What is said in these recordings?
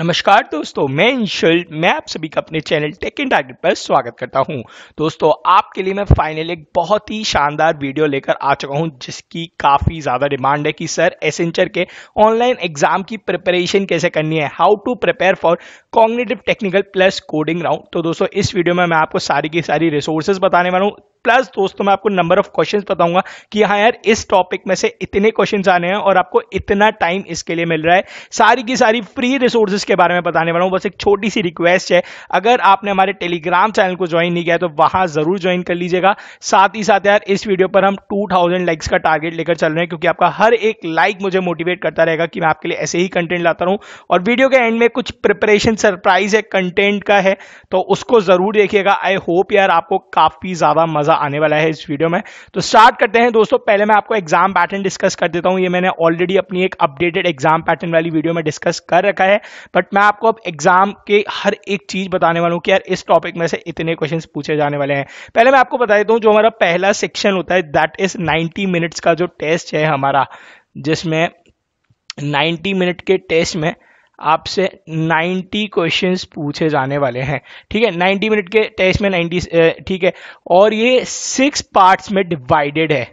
नमस्कार दोस्तों मैं इंशुल मैं आप सभी का अपने चैनल टेक इन टारगेट पर स्वागत करता हूं दोस्तों आपके लिए मैं फाइनली एक बहुत ही शानदार वीडियो लेकर आ चुका हूं जिसकी काफ़ी ज़्यादा डिमांड है कि सर एसेंचर के ऑनलाइन एग्जाम की प्रिपरेशन कैसे करनी है how to prepare for cognitive technical plus coding round तो दोस्तों इस वीडियो में मैं आपको सारी की सारी रिसोर्सेज बताने वाला हूँ प्लस दोस्तों मैं आपको नंबर ऑफ क्वेश्चन बताऊंगा कि हाँ यार इस टॉपिक में से इतने क्वेश्चन आने हैं और आपको इतना टाइम इसके लिए मिल रहा है सारी की सारी फ्री रिसोर्सेज उसके बारे में बताने वाला हूँ बस एक छोटी सी रिक्वेस्ट है अगर आपने हमारे टेलीग्राम चैनल को ज्वाइन नहीं किया तो वहाँ ज़रूर ज्वाइन कर लीजिएगा साथ ही साथ यार इस वीडियो पर हम टू लाइक्स का टारगेट लेकर चल रहे हैं क्योंकि आपका हर एक लाइक मुझे मोटिवेट करता रहेगा कि मैं आपके लिए ऐसे ही कंटेंट लाता रहूँ और वीडियो के एंड में कुछ प्रिपरेशन सरप्राइज है कंटेंट का है तो उसको ज़रूर देखिएगा आई होप यार आपको काफ़ी ज़्यादा मज़ा आने वाला है इस वीडियो में तो स्टार्ट करते हैं दोस्तों पहले मैं आपको एग्जाम पैटर्न डिस्कस कर देता हूं ये मैंने ऑलरेडी अपनी एक अपडेटेड एग्जाम पैटर्न वाली वीडियो में डिस्कस कर रखा है बट मैं आपको अब एग्जाम के हर एक चीज बताने वाला हूँ कि यार इस टॉपिक में से इतने क्वेश्चन पूछे जाने वाले हैं पहले मैं आपको बता देता हूँ जो हमारा पहला सेक्शन होता है दैट इज नाइन्टी मिनट्स का जो टेस्ट है हमारा जिसमें नाइन्टी मिनट के टेस्ट में आपसे 90 क्वेश्चंस पूछे जाने वाले हैं ठीक है 90 मिनट के टेस्ट में 90 ठीक है और ये सिक्स पार्ट्स में डिवाइडेड है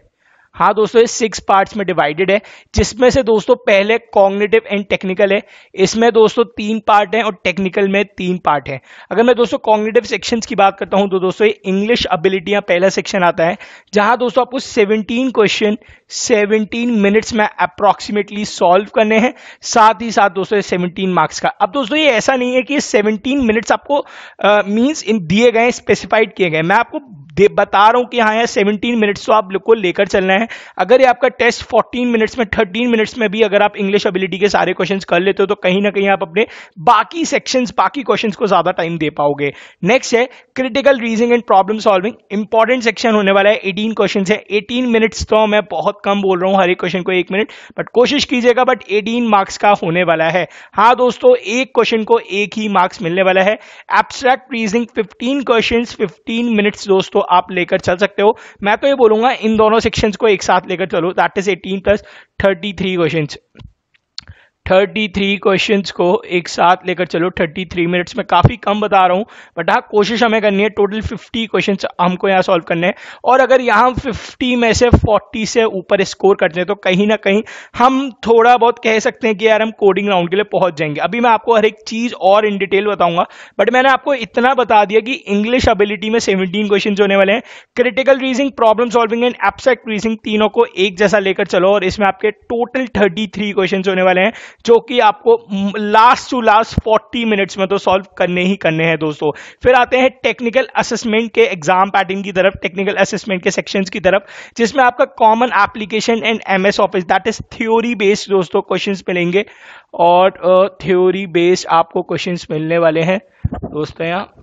हाँ दोस्तों ये सिक्स पार्ट्स में डिवाइडेड है जिसमें से दोस्तों पहले कॉग्नेटिव एंड टेक्निकल है इसमें दोस्तों तीन पार्ट हैं और टेक्निकल में तीन पार्ट हैं अगर मैं दोस्तों कॉग्नेटिव सेक्शंस की बात करता हूँ तो दोस्तों ये इंग्लिश अबिलिटियाँ पहला सेक्शन आता है जहाँ दोस्तों आपको सेवनटीन क्वेश्चन सेवनटीन मिनट्स में अप्रॉक्सीमेटली सॉल्व करने हैं साथ ही साथ दोस्तों ये सेवनटीन मार्क्स का अब दोस्तों ये ऐसा नहीं है कि सेवनटीन मिनट्स आपको मीन्स इन दिए गए स्पेसिफाइड किए गए मैं आपको बता रहा हूँ कि हाँ यार सेवनटीन मिनट्स तो आप लोग को लेकर चलना है हैं अगर ये आपका टेस्ट 14 मिनट्स में 13 मिनट्स में भी अगर आप इंग्लिश एबिलिटी के सारे क्वेश्चन कर लेते हो तो कहीं ना कहीं आप अपने बाकी सेक्शन बाकी क्वेश्चन को ज्यादा टाइम दे पाओगे नेक्स्ट है critical reasoning and problem solving important section होने वाला है एटीन क्वेश्चन है एटीन मिनट्स तो मैं बहुत कम बोल रहा हूँ हर एक क्वेश्चन को एक मिनट बट कोशिश कीजिएगा बट एटीन मार्क्स का होने वाला है हाँ दोस्तों एक क्वेश्चन को एक ही मार्क्स मिलने वाला है एब्स्ट्रैक्ट रीजनिंग 15 क्वेश्चंस 15 मिनट्स दोस्तों आप लेकर चल सकते हो मैं तो ये बोलूंगा इन दोनों सेक्शंस को एक साथ लेकर चलो that is eighteen plus thirty three question thirty three question को एक साथ लेकर चलो थर्टी थ्री मिनट्स में काफ़ी कम बता रहा हूँ बट हाँ कोशिश हमें करनी है टोटल फिफ्टी क्वेश्चन हमको यहाँ सॉल्व करने हैं और अगर यहाँ फिफ्टी में से फोर्टी से ऊपर स्कोर करते हैं तो कहीं ना कहीं हम थोड़ा बहुत कह सकते हैं कि यार हम कोडिंग राउंड के लिए पहुँच जाएंगे अभी मैं आपको हर एक चीज़ और इन डिटेल बताऊंगा बट मैंने आपको इतना बता दिया कि इंग्लिश अबिलिटी में सेवनटीन क्वेश्चन होने वाले हैं critical reasoning problem solving and abstract reasoning तीनों को एक जैसा लेकर चलो और इसमें आपके टोटल थर्टी थ्री क्वेश्चन होने वाले हैं जो कि आपको लास्ट टू लास्ट 40 मिनट्स में तो सॉल्व करने ही करने हैं दोस्तों फिर आते हैं टेक्निकल असेसमेंट के एग्जाम पैटर्न की तरफ टेक्निकल असेसमेंट के सेक्शंस की तरफ जिसमें आपका common application and MS office that is theory based दोस्तों क्वेश्चंस मिलेंगे और थ्योरी बेस्ड आपको क्वेश्चन मिलने वाले हैं दोस्तों यहाँ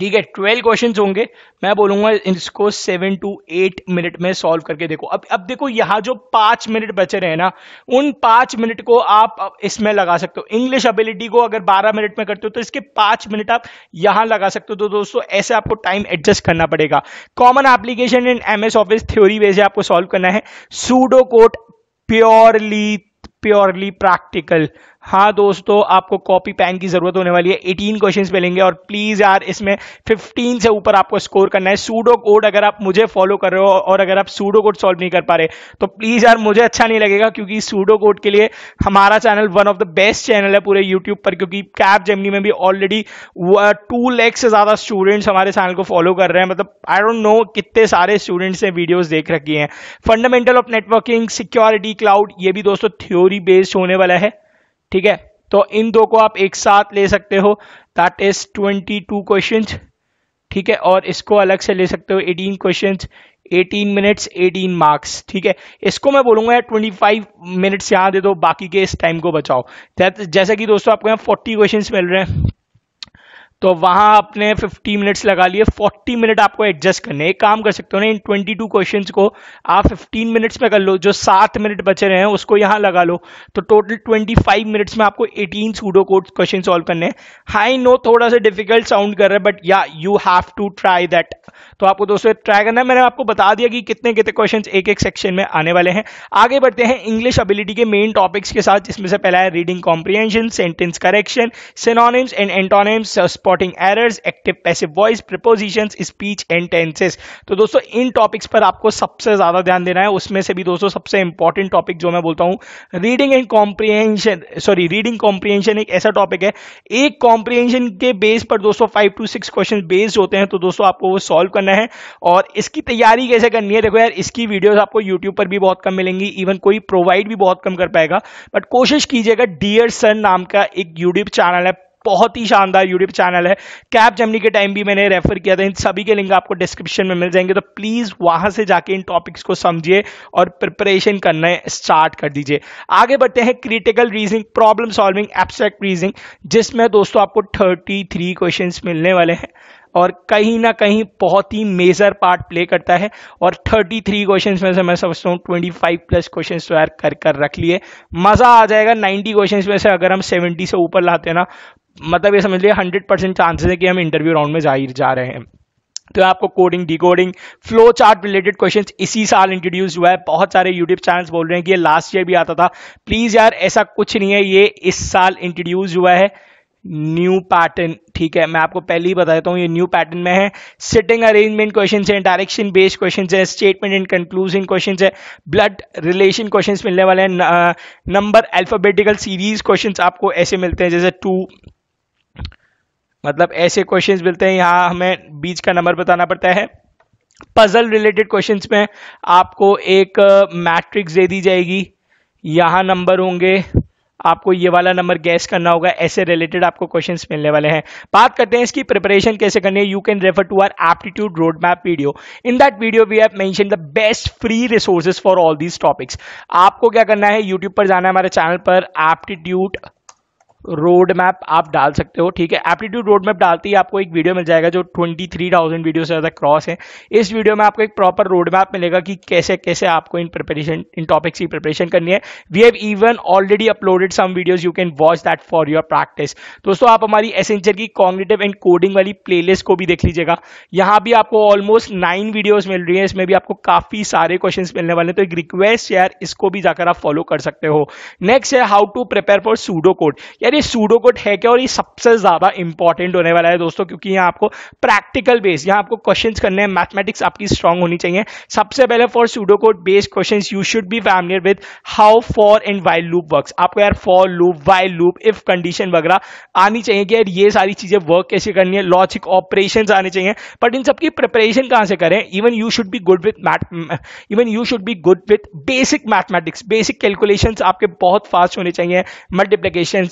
ठीक है ट्वेल्व क्वेश्चन होंगे मैं बोलूंगा इसको सेवन टू एट मिनट में सॉल्व करके देखो अब अब देखो यहाँ जो पांच मिनट बचे रहे ना उन पांच मिनट को आप इसमें लगा सकते हो इंग्लिश एबिलिटी को अगर बारह मिनट में करते हो तो इसके पांच मिनट आप यहां लगा सकते हो तो दोस्तों ऐसे आपको टाइम एडजस्ट करना पड़ेगा common application in M S office theory wise आपको सॉल्व करना है pseudo code purely purely practical हाँ दोस्तों आपको कॉपी पेन की जरूरत होने वाली है एटीन क्वेश्चन मिलेंगे और प्लीज यार इसमें फिफ्टीन से ऊपर आपको स्कोर करना है सूडो कोड अगर आप मुझे फॉलो कर रहे हो और अगर आप सूडो कोड सॉल्व नहीं कर पा रहे तो प्लीज यार मुझे अच्छा नहीं लगेगा क्योंकि सूडो कोड के लिए हमारा channel one of the best channel है पूरे यूट्यूब पर क्योंकि कैप जेमनी में भी ऑलरेडी टू लैख से ज्यादा स्टूडेंट्स हमारे चैनल को फॉलो कर रहे हैं मतलब आई डोंट नो कितने सारे स्टूडेंट्स ने वीडियोज़ देख रखी हैं fundamental of networking security cloud ये भी दोस्तों थ्योरी बेस्ड होने वाला है ठीक है तो इन दो को आप एक साथ ले सकते हो दैट इज 22 टू क्वेश्चन ठीक है और इसको अलग से ले सकते हो एटीन क्वेश्चन 18 मिनट्स 18 मार्क्स ठीक है इसको मैं बोलूंगा यार 25 मिनट्स यहाँ दे दो बाकी के इस टाइम को बचाओ जैसे कि दोस्तों आपको यहाँ 40 क्वेश्चंस मिल रहे हैं तो वहां आपने 50 मिनट्स लगा लिए 40 मिनट आपको एडजस्ट करने एक काम कर सकते हो ना इन 22 क्वेश्चंस को आप 15 मिनट्स में कर लो जो सात मिनट बचे रहे हैं उसको यहाँ लगा लो तो टोटल 25 मिनट्स में आपको 18 सूडो कोड क्वेश्चन सॉल्व करने हैं हाई नो थोड़ा सा डिफिकल्ट साउंड कर रहे हैं बट या you have to try that तो आपको दोस्तों ट्राई करना है मैंने आपको बता दिया कि कितने कितने क्वेश्चन एक एक सेक्शन में आने वाले हैं आगे बढ़ते हैं इंग्लिश अबिलिटी के मेन टॉपिक्स के साथ जिसमें से पहला है reading comprehension sentence correction synonyms and antonyms spotting errors active passive voice preposition speech and tenses तो दोस्तों इन टॉपिक्स पर आपको सबसे ज्यादा ध्यान देना है उसमें से भी दोस्तों सबसे इंपॉर्टेंट टॉपिक जो मैं बोलता हूं reading and comprehension sorry reading comprehension एक ऐसा टॉपिक है एक कॉम्प्रीहेंशन के बेस पर दोस्तों five to six question based होते हैं तो दोस्तों आपको वो सॉल्व करना है और इसकी तैयारी कैसे करनी है देखो यार इसकी वीडियोस आपको यूट्यूब पर भी बहुत कम मिलेंगी इवन कोई प्रोवाइड भी बहुत कम कर पाएगा बट कोशिश कीजिएगा डियर सर नाम का एक यूट्यूब चैनल है बहुत ही शानदार यूट्यूब चैनल है कैप जमनी के टाइम भी मैंने रेफर किया था इन सभी के लिंक आपको डिस्क्रिप्शन में मिल जाएंगे तो प्लीज़ वहां से जाके इन टॉपिक्स को समझिए और प्रिपरेशन करना स्टार्ट कर दीजिए आगे बढ़ते हैं critical reasoning problem solving abstract reasoning जिसमें दोस्तों आपको थर्टी थ्री क्वेश्चन मिलने वाले हैं और कहीं ना कहीं बहुत ही मेजर पार्ट प्ले करता है और 33 क्वेश्चन में से मैं समझता हूँ 25 प्लस क्वेश्चन तो यार कर कर रख लिए मज़ा आ जाएगा 90 क्वेश्चन में से अगर हम 70 से ऊपर लाते हैं ना मतलब ये समझ लिया हंड्रेड परसेंट चांसेस है कि हम इंटरव्यू राउंड में जा ही जा रहे हैं तो आपको coding decoding flow chart related question इसी साल इंट्रोड्यूस हुआ है बहुत सारे यूट्यूब चैनल्स बोल रहे हैं कि ये लास्ट ईयर भी आता था प्लीज यार ऐसा कुछ नहीं है ये इस साल इंट्रोड्यूस हुआ है न्यू पैटर्न ठीक है मैं आपको पहले ही बता देता हूँ ये न्यू पैटर्न में है सिटिंग अरेंजमेंट क्वेश्चन है डायरेक्शन बेस्ड क्वेश्चन है स्टेटमेंट एंड कंक्लूजन क्वेश्चन है ब्लड रिलेशन क्वेश्चन मिलने वाले हैं नंबर अल्फाबेटिकल सीरीज क्वेश्चन आपको ऐसे मिलते हैं जैसे टू मतलब ऐसे क्वेश्चन मिलते हैं यहाँ हमें बीच का नंबर बताना पड़ता है पजल रिलेटेड क्वेश्चंस में आपको एक मैट्रिक्स uh, दे दी जाएगी यहाँ नंबर होंगे आपको ये वाला नंबर गैस करना होगा ऐसे रिलेटेड आपको क्वेश्चंस मिलने वाले हैं बात करते हैं इसकी प्रिपरेशन कैसे करनी है you can refer to our aptitude road map video in that video we have mention the best free resources for all these topics आपको क्या करना है यूट्यूब पर जाना है हमारे चैनल पर एप्टीट्यूड रोड मैप आप डाल सकते हो ठीक है एप्टीट्यूड रोड मैप डालते ही आपको एक वीडियो मिल जाएगा जो 23,000 वीडियो से ज़्यादा क्रॉस है इस वीडियो में आपको एक प्रॉपर रोड मैप मिलेगा कि कैसे कैसे आपको इन प्रिपरेशन इन टॉपिक्स की प्रिपरेशन करनी है we have even already uploaded some videos you can watch that for your practice दोस्तों आप हमारी एसेंचर की कॉग्निटिव एंड कोडिंग वाली प्लेलिस्ट को भी देख लीजिएगा यहाँ भी आपको ऑलमोस्ट नाइन वीडियोज मिल रही है इसमें भी आपको काफ़ी सारे क्वेश्चन मिलने वाले हैं तो एक रिक्वेस्ट यार इसको भी जाकर आप फॉलो कर सकते हो नेक्स्ट है how to prepare for pseudo code यार ये सूडो है क्या और ये सबसे ज्यादा इंपॉर्टेंट होने वाला है दोस्तों क्योंकि यहाँ आपको प्रैक्टिकल बेस यहाँ आपको क्वेश्चन करने हैं मैथमेटिक्स आपकी स्ट्रांग होनी चाहिए सबसे पहले for pseudo code based question you should be familiar with how for and while loop work आपको यार for loop while loop if condition वगैरह आनी चाहिए कि यार ये सारी चीजें वर्क कैसे करनी है लॉजिक ऑपरेशन आने चाहिए बट इन सबकी प्रिपरेशन कहाँ से करें even you should be good with math even you should be good with basic mathematics basic calculation आपके बहुत फास्ट होने चाहिए मल्टीप्लीकेशन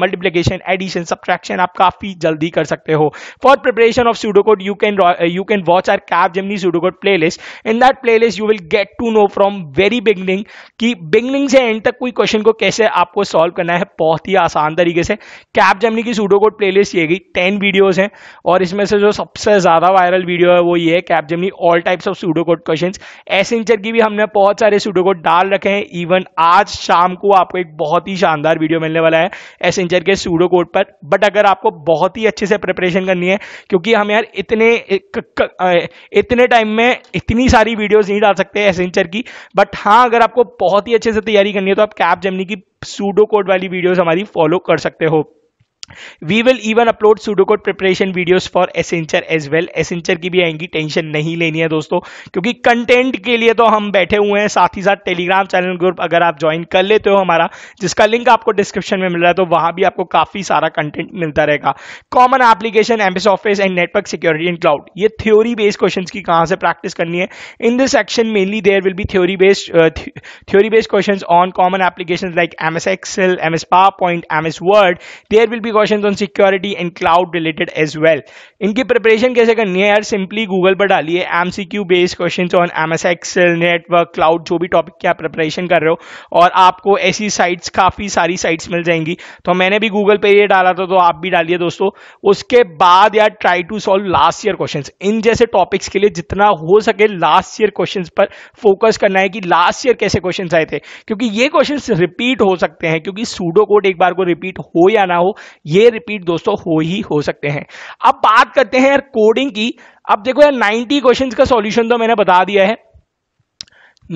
मल्टीप्लीकेशन एडिशन सब्ट्रैक्शन आप काफ़ी जल्दी कर सकते हो for preparation of pseudocode you can you can watch our Capgemini pseudocode play list in that play list you will get to know from very beginning कि beginning से end तक कोई क्वेश्चन को कैसे आपको सॉल्व करना है बहुत ही आसान तरीके से कैप जेमनी की सूडोकोड प्ले लिस्ट ये गई टेन वीडियोज़ हैं और इसमें से जो सबसे ज़्यादा वायरल वीडियो है वो ये है Capgemini all types of pseudocode question Accenture की भी हमने बहुत सारे सूडोकोड डाल रखे हैं इवन आज शाम को आपको एक बहुत ही शानदार वीडियो मिलने वाला है एसेंजर के सूडो कोड पर बट अगर आपको बहुत ही अच्छे से प्रिपरेशन करनी है क्योंकि हम यार इतने इतने टाइम में इतनी सारी वीडियोस नहीं डाल सकते एसेंचर की बट हाँ अगर आपको बहुत ही अच्छे से तैयारी करनी है तो आप कैप जमनी की सूडो कोड वाली वीडियोज़ हमारी फॉलो कर सकते हो we will even upload pseudocode preparation videos for Accenture as well Accenture की भी आएंगी टेंशन नहीं लेनी है दोस्तों क्योंकि कंटेंट के लिए तो हम बैठे हुए हैं साथ ही साथ टेलीग्राम चैनल ग्रुप अगर आप ज्वाइन कर लेते हो हमारा जिसका लिंक आपको डिस्क्रिप्शन में मिल रहा है तो वहां भी आपको काफी सारा कंटेंट मिलता रहेगा common application MS office and network security and cloud ये थ्योरी बेस्ड क्वेश्चन की कहां से प्रैक्टिस करनी है in this section mainly there will be theory based theory based question on common application like M S excel M S power point M S word there will be question on security and cloud related as well इनकी प्रिपरेशन कैसे करनी है यार simply Google पर डालिए M C Q based question on M S excel network cloud जो भी टॉपिक की आप प्रिपरेशन कर रहे हो और आपको ऐसी साइट्स काफ़ी सारी साइट्स मिल जाएंगी तो मैंने भी गूगल पर ये डाला था तो आप भी डालिए दोस्तों उसके बाद यार try to solve last year question इन जैसे टॉपिक्स के लिए जितना हो सके लास्ट ईयर क्वेश्चन पर फोकस करना है कि लास्ट ईयर कैसे क्वेश्चन आए थे क्योंकि ये क्वेश्चन रिपीट हो सकते हैं क्योंकि सूडो कोड एक बार को रिपीट हो या ना हो ये रिपीट दोस्तों हो ही हो सकते हैं अब बात करते हैं यार कोडिंग की अब देखो यार 90 क्वेश्चंस का सॉल्यूशन तो मैंने बता दिया है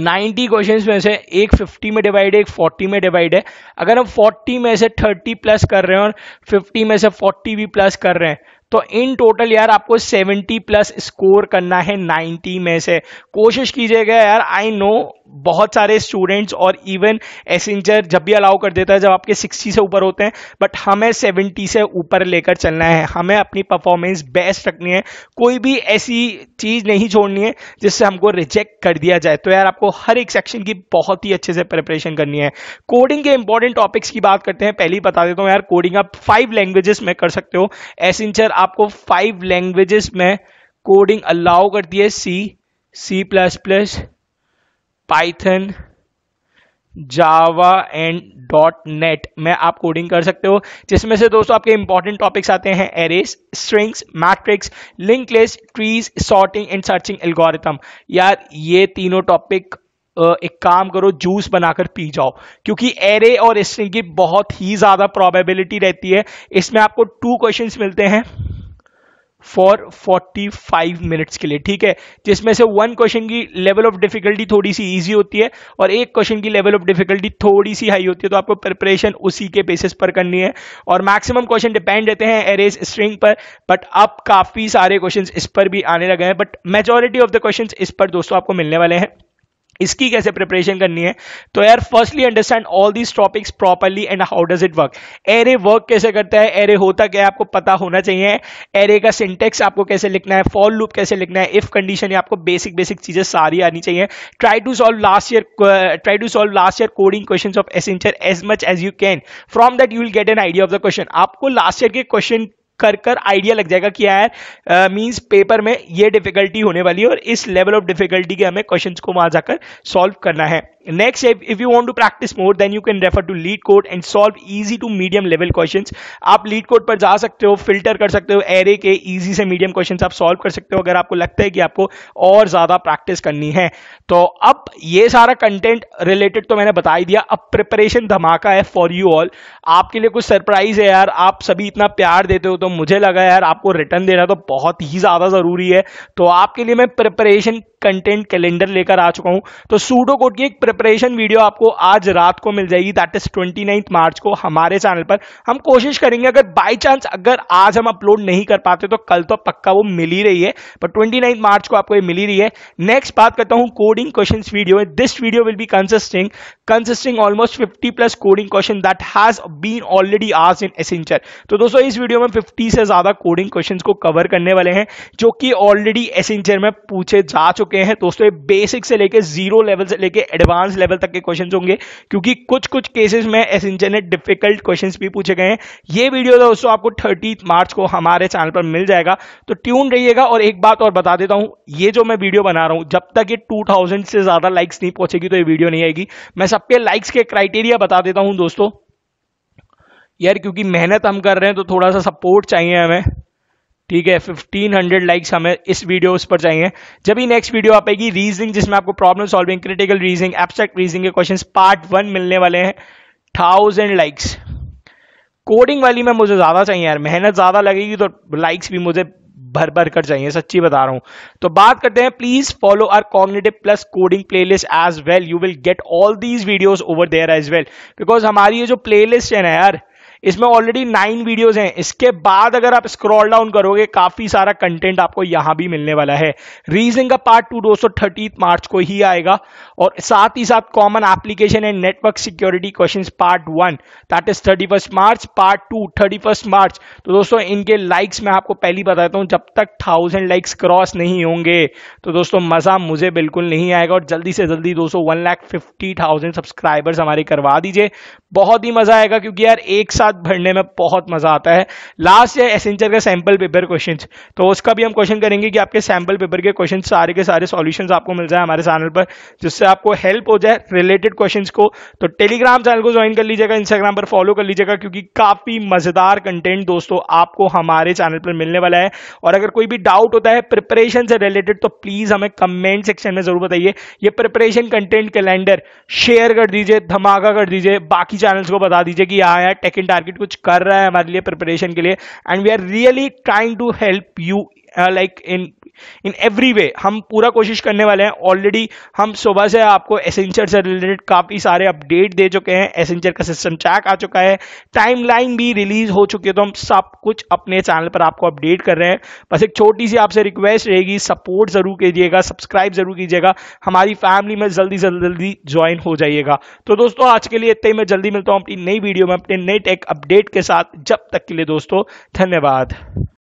90 क्वेश्चंस में से एक 50 में डिवाइड है एक 40 में डिवाइड है अगर हम 40 में से 30 प्लस कर रहे हैं और 50 में से 40 भी प्लस कर रहे हैं तो इन टोटल यार आपको 70 प्लस स्कोर करना है 90 में से कोशिश कीजिएगा यार आई नो बहुत सारे स्टूडेंट्स और इवन एसेंजर जब भी अलाउ कर देता है जब आपके 60 से ऊपर होते हैं बट हमें 70 से ऊपर लेकर चलना है हमें अपनी परफॉर्मेंस बेस्ट रखनी है कोई भी ऐसी चीज़ नहीं छोड़नी है जिससे हमको रिजेक्ट कर दिया जाए तो यार आपको हर एक सेक्शन की बहुत ही अच्छे से प्रिपरेशन करनी है कोडिंग के इंपॉर्टेंट टॉपिक्स की बात करते हैं पहले ही बता देता हूँ यार कोडिंग आप फाइव लैंग्वेजेस में कर सकते हो एसेंजर आपको फाइव लैंग्वेजेस में कोडिंग अलाउ करती है C C plus plus python java and dot net में आप कोडिंग कर सकते हो जिसमें से दोस्तों आपके इंपॉर्टेंट टॉपिक्स आते हैं arrays strings matrix link list trees sorting and searching algorithm यार ये तीनों टॉपिक एक काम करो जूस बनाकर पी जाओ क्योंकि एरे और स्ट्रिंग की बहुत ही ज़्यादा प्रोबेबिलिटी रहती है इसमें आपको टू क्वेश्चंस मिलते हैं फॉर 45 मिनट्स के लिए ठीक है जिसमें से वन क्वेश्चन की लेवल ऑफ डिफिकल्टी थोड़ी सी ईजी होती है और एक क्वेश्चन की लेवल ऑफ डिफिकल्टी थोड़ी सी हाई होती है तो आपको प्रिपरेशन उसी के बेसिस पर करनी है और मैक्सिमम क्वेश्चन डिपेंड रहते हैं एरेज स्ट्रिंग पर बट अब काफ़ी सारे क्वेश्चन इस पर भी आने लगे हैं but majority of the question इस पर दोस्तों आपको मिलने वाले हैं इसकी कैसे प्रिपरेशन करनी है तो यार firstly understand all these topics properly and how does it work array work कैसे करता है एरे होता क्या है आपको पता होना चाहिए एरे का सिंटेक्स आपको कैसे लिखना है फॉर लूप कैसे लिखना है इफ कंडीशन या आपको बेसिक बेसिक चीजें सारी आनी चाहिए try to solve last year try to solve last year coding question of Accenture as much as you can from that you will get an idea of the question आपको last year के question कर कर idea लग जाएगा कि यार means paper में ये डिफिकल्टी होने वाली है और इस लेवल ऑफ डिफिकल्टी के हमें क्वेश्चंस को वहां जाकर सॉल्व करना है Next, if, if you want to practice more, then you can refer to lead code and solve easy to medium level questions. आप lead code पर जा सकते हो filter कर सकते हो array के easy से medium questions आप solve कर सकते हो अगर आपको लगता है कि आपको और ज़्यादा practice करनी है तो अब ये सारा content related तो मैंने बता ही दिया अब preparation धमाका है for you all. आपके लिए कुछ surprise है यार आप सभी इतना प्यार देते हो तो मुझे लगा यार आपको return देना तो बहुत ही ज़्यादा ज़रूरी है तो आपके लिए मैं प्रिपरेशन कंटेंट कैलेंडर लेकर आ चुका हूँ तो सूडो कोड की एक प्रिपरेशन वीडियो आपको आज रात को मिल जाएगी दैट इज ट्वेंटी मार्च को हमारे चैनल पर हम कोशिश करेंगे अगर बाई चांस अगर आज हम अपलोड नहीं कर पाते तो कल तो पक्का वो मिल ही रही है पर ट्वेंटी मार्च को आपको ये मिल ही रही है नेक्स्ट बात करता हूँ कोडिंग क्वेश्चन वीडियो में this video will be consisting consisting almost fifty plus coding question that has been already आज इन एसेंचर तो दोस्तों इस वीडियो में फिफ्टी से ज्यादा कोडिंग क्वेश्चन को कवर करने वाले हैं जो कि ऑलरेडी एसेंचर में पूछे जा चुके हैं दोस्तों बेसिक से लेकर जीरो लेवल से लेकर एडवांस एडवांस लेवल तक के क्वेश्चन होंगे क्योंकि कुछ कुछ केसेस में एसेंशियनेट डिफिकल्ट क्वेश्चन भी पूछे गए हैं ये वीडियो तो दोस्तों आपको थर्टी मार्च को हमारे चैनल पर मिल जाएगा तो ट्यून रहिएगा और एक बात और बता देता हूँ ये जो मैं वीडियो बना रहा हूँ जब तक ये टू से ज़्यादा लाइक्स नहीं पहुंचेगी तो ये वीडियो नहीं आएगी मैं सबके लाइक्स के क्राइटेरिया बता देता हूँ दोस्तों यार क्योंकि मेहनत हम कर रहे हैं तो थोड़ा सा सपोर्ट चाहिए हमें ठीक है 1500 लाइक्स हमें इस वीडियो पर चाहिए जब ही नेक्स्ट वीडियो आप आएगी रीजनिंग जिसमें आपको problem solving critical reasoning abstract reasoning के क्वेश्चंस पार्ट वन मिलने वाले हैं थाउजेंड लाइक्स कोडिंग वाली में मुझे ज़्यादा चाहिए यार मेहनत ज़्यादा लगेगी तो लाइक्स भी मुझे भर भर कर चाहिए सच्ची बता रहा हूं तो बात करते हैं please follow our cognitive plus coding playlist as well you will get all these videos over there as well because हमारी ये जो प्लेलिस्ट है ना यार इसमें ऑलरेडी नाइन वीडियोस हैं इसके बाद अगर आप स्क्रॉल डाउन करोगे काफी सारा कंटेंट आपको यहां भी मिलने वाला है रीजनिंग का पार्ट टू दो मार्च को ही आएगा और साथ ही साथ common application and network security question part one that is thirty March part two thirty March तो दोस्तों इनके लाइक्स मैं आपको पहली बताता हूं जब तक थाउजेंड लाइक्स क्रॉस नहीं होंगे तो दोस्तों मजा मुझे बिल्कुल नहीं आएगा और जल्दी से जल्दी दोस्तों one lakh fifty thousand subscribers हमारे करवा दीजिए बहुत ही मजा आएगा क्योंकि यार एक साथ बहुत भरने में बहुत मज़ा आता है लास्ट है एसेंचर का सैंपल पेपर क्वेश्चन तो उसका भी हम क्वेश्चन करेंगे कि आपके सैंपल पेपर के क्वेश्चन सारे के सारे सॉल्यूशंस आपको मिल जाए हमारे चैनल पर जिससे आपको हेल्प हो जाए रिलेटेड क्वेश्चन को तो टेलीग्राम चैनल को ज्वाइन कर लीजिएगा इंस्टाग्राम पर फॉलो कर लीजिएगा क्योंकि काफ़ी मज़ेदार कंटेंट दोस्तों आपको हमारे चैनल पर मिलने वाला है और अगर कोई भी डाउट होता है प्रिपरेशन से रिलेटेड तो प्लीज़ हमें कमेंट सेक्शन में ज़रूर बताइए ये प्रिपरेशन कंटेंट कैलेंडर शेयर कर दीजिए धमाका कर दीजिए बाकी चैनल्स को बता दीजिए कि यहाँ यहाँ टेक इन मार्केट कुछ कर रहा है हमारे लिए प्रिपरेशन के लिए and we are really trying to help you like in in every way हम पूरा कोशिश करने वाले हैं ऑलरेडी हम सुबह से आपको एसेंचर से रिलेटेड काफ़ी सारे अपडेट दे चुके हैं एसेंचर का सिस्टम चैक आ चुका है टाइमलाइन भी रिलीज हो चुकी है तो हम सब कुछ अपने चैनल पर आपको अपडेट कर रहे हैं बस एक छोटी सी आपसे रिक्वेस्ट रहेगी सपोर्ट ज़रूर कीजिएगा सब्सक्राइब ज़रूर कीजिएगा हमारी फैमिली में जल्दी से जल्दी ज्वाइन हो जाइएगा तो दोस्तों आज के लिए इतने ही मैं जल्दी मिलता हूँ अपनी नई वीडियो में अपने नए टेक अपडेट के साथ जब तक के लिए दोस्तों धन्यवाद